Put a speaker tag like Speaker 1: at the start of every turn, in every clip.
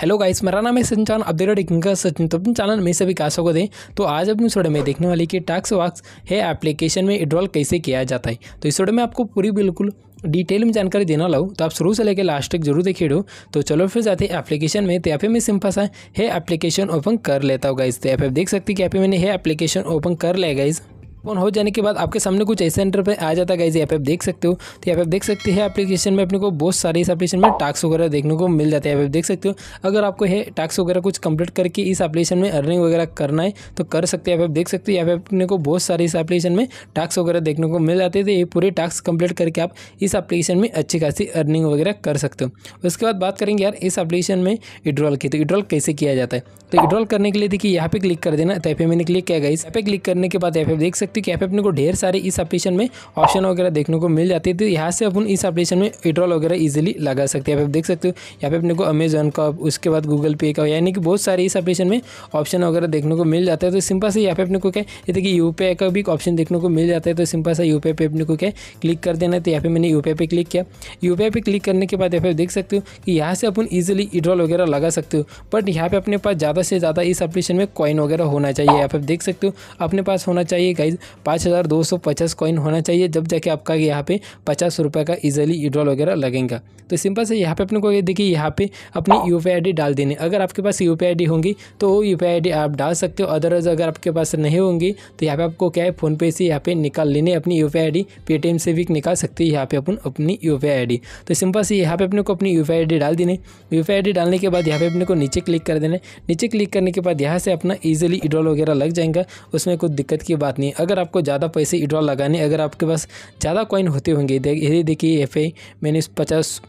Speaker 1: hello guys मेरा नाम है सचिन चौहान अपडेट देख सचिन तो अपने चैनल में सभी का स्वागत दें तो आज अपनी वीडियो में देखने वाली कि टैक्स वाक्स है एप्लीकेशन में इड्रॉल कैसे किया जाता है तो इस वीडियो में आपको पूरी बिल्कुल डिटेल में जानकारी देना लाऊँ तो आप शुरू से लेकर लास्ट तक जरूर देखिए डो तो चलो फिर जाते हैं एप्लीकेशन में तो यहाँ पे मैं सिंपल सा है एप्लीकेशन ओपन कर लेता हूँ गाइज तो यहाँ पे आप देख सकते हैं कि यहाँ पे मैंने है एप्लीकेशन ओपन कर लिया गाइज़ ओपन हो जाने के बाद आपके सामने कुछ ऐसे एंटर पर आ जाता है यहाँ पे आप देख सकते हो तो यहाँ पे आप देख सकते हैं एप्लीकेशन में अपने को बहुत सारे इस एप्लीकेशन में टास्क वगैरह देखने को मिल जाते हैं यहाँ पे आप देख सकते हो अगर आपको है टास्क वगैरह कुछ कंप्लीट करके इस एप्लीकेशन में अर्निंग वगैरह करना है तो कर सकते हैं आप देख सकते हो यहाँ पे अपने को बहुत सारे इस एप्लीकेशन में टास्क वगैरह देखने को मिल जाते तो ये पूरे टास्क कंप्लीट करके आप इस एप्लीकेशन में अच्छी खासी अर्निंग वगैरह कर सकते हो उसके बाद बात करेंगे यार इस एप्लीकेशन में विड्रॉल की तो विड्रॉल कैसे किया जाता है तो विड्रॉल करने के लिए देखिए यहाँ पे क्लिक कर देना तो यहाँ पे मैंने क्लिक किया गया इस पे क्लिक करने के बाद यहाँ पे देख सकते सकते हो कि अपने को ढेर सारे इस एप्लीकेशन में ऑप्शन वगैरह देखने को मिल जाती है तो यहाँ से अपन इस एप्लीकेशन में विड्रॉल वगैरह ईजिली लगा सकते हैं आप देख सकते हो यहाँ पे अपने को अमेजोन का उसके बाद गूगल पे का यानी कि बहुत सारे इस एप्लीकेशन में ऑप्शन वगैरह तो देखने को मिल जाता है तो सिंपल से यहाँ पे अपने को क्या जैसे कि यू का भी ऑप्शन देखने को मिल जाता है तो सिंपल सा यू पे अपने को क्या क्लिक कर देना है तो यहाँ पे मैंने यू पे क्लिक किया यू पे क्लिक करने के बाद यहाँ पे देख सकते हो कि यहाँ से अपन ईजिली विड्रॉल वगैरह लगा सकते हो बट यहाँ पे अपने पास ज़्यादा से ज़्यादा इस एप्लीकेशन में कॉइन वगैरह होना चाहिए यहाँ पे देख सकते हो अपने पास होना चाहिए गाइज पाँच हज़ार दो सौ पचास कॉइन होना चाहिए जब जाके आपका यहाँ पे पचास रुपये का ईजिली विड्रॉल वगैरह लगेगा तो सिंपल से यहाँ पे अपने को देखिए यहाँ पे अपनी यू पी डाल देनी अगर आपके पास यू पी होंगी तो वो यू पी आप डाल सकते हो अदरवाइज अगर आपके पास नहीं होंगी तो यहाँ पे आपको क्या है फ़ोनपे से यहाँ पे निकाल लेने अपनी यू पी पेटीएम से भी निकाल सकते हैं यहाँ पे अपन अपनी यू पी तो सिंपल से यहाँ पे अपने को अपनी यू पी डाल देने यू पी डालने के बाद यहाँ पे अपने को नीचे क्लिक कर देने नीचे क्लिक करने के बाद यहाँ से अपना ईजिली विड्रॉल वगैरह लग जाएगा उसमें कोई दिक्कत की बात नहीं अगर अगर आपको ज़्यादा पैसे विड्रॉ लगाने अगर आपके पास ज़्यादा कॉइन होते होंगे देखिए एफ मैंने पचास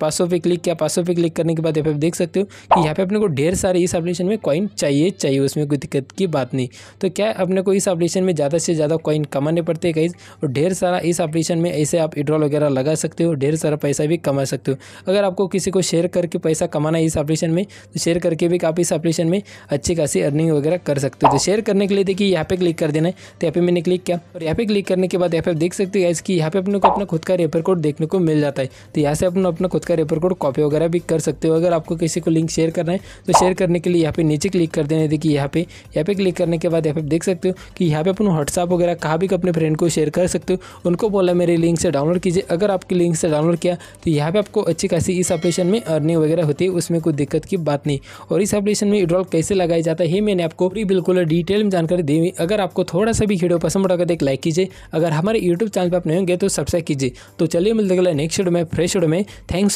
Speaker 1: पासो पे क्लिक किया पासो पे क्लिक करने के बाद यहाँ पे आप देख सकते हो कि यहाँ पे अपने को ढेर सारे इस एप्लीकेशन में कॉइन चाहिए चाहिए उसमें कोई दिक्कत की बात नहीं तो क्या अपने को इस एप्लीकेशन में ज़्यादा से ज़्यादा कॉइन कमाने पड़ते हैं कहीं और ढेर सारा इस एप्लीकेशन में ऐसे आप विड्रॉल वगैरह लगा सकते हो ढेर सारा पैसा भी कमा सकते हो अगर आपको किसी को शेयर करके पैसा कमाना है इस एप्लीकेशन में तो शेयर करके भी आप इस एप्लीकेशन में अच्छी खासी अर्निंग वगैरह कर सकते हो तो शेयर करने के लिए देखिए यहाँ पे क्लिक कर देना है तो यहाँ पे मैंने क्लिक किया और यहाँ पे क्लिक करने के बाद यहाँ पे आप देख सकते हो इसकी यहाँ पे अपने को अपना खुद का रेफर कोड देखने को मिल जाता है तो यहाँ से अपना अपना खुद इसका रेफर कोड कॉपी वगैरह भी कर सकते हो अगर आपको किसी को लिंक शेयर करना है तो शेयर करने के लिए यहाँ पे नीचे क्लिक कर देना देखिए यहाँ पे यहाँ पे क्लिक करने के बाद यहाँ पे देख सकते हो कि यहाँ पे अपन व्हाट्सअप वगैरह कहाँ भी अपने फ्रेंड को शेयर कर सकते हो उनको बोला मेरे लिंक से डाउनलोड कीजिए अगर आपके लिंक से डाउनलोड किया तो यहाँ पर आपको अच्छी खासी इस अपलेशन में अर्निंग वगैरह होती है उसमें कोई दिक्कत की बात नहीं और इस अपलेशन में विड्रॉल कैसे लगाया जाता है मैंने आपको बिल्कुल डिटेल में जानकारी दी हुई अगर आपको थोड़ा सा भी वीडियो पसंद पड़ा तो एक लाइक कीजिए अगर हमारे यूट्यूब चैनल पर आप नहीं होंगे तो सब्सक्राइब कीजिए तो चलिए मिलते गला नेक्स्ट वीडियो में फ्रेश वीडियो में थैंक्स